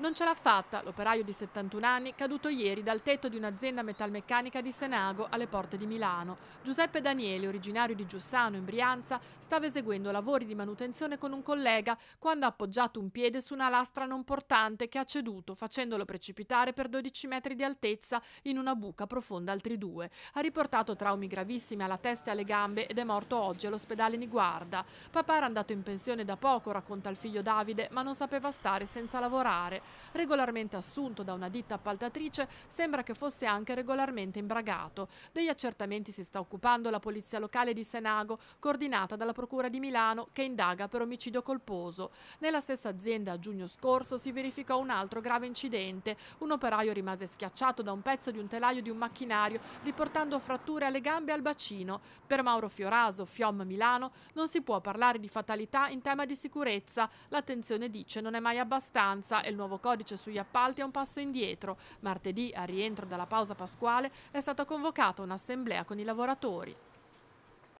Non ce l'ha fatta l'operaio di 71 anni caduto ieri dal tetto di un'azienda metalmeccanica di Senago alle porte di Milano. Giuseppe Daniele, originario di Giussano in Brianza, stava eseguendo lavori di manutenzione con un collega quando ha appoggiato un piede su una lastra non portante che ha ceduto facendolo precipitare per 12 metri di altezza in una buca profonda altri due. Ha riportato traumi gravissimi alla testa e alle gambe ed è morto oggi all'ospedale Niguarda. Papà era andato in pensione da poco, racconta il figlio Davide, ma non sapeva stare senza lavorare regolarmente assunto da una ditta appaltatrice, sembra che fosse anche regolarmente imbragato. Degli accertamenti si sta occupando la Polizia Locale di Senago, coordinata dalla Procura di Milano, che indaga per omicidio colposo. Nella stessa azienda a giugno scorso si verificò un altro grave incidente. Un operaio rimase schiacciato da un pezzo di un telaio di un macchinario, riportando fratture alle gambe e al bacino. Per Mauro Fioraso, Fiom Milano, non si può parlare di fatalità in tema di sicurezza. L'attenzione dice non è mai abbastanza e il nuovo codice sugli appalti è un passo indietro. Martedì, a rientro dalla pausa pasquale, è stata convocata un'assemblea con i lavoratori.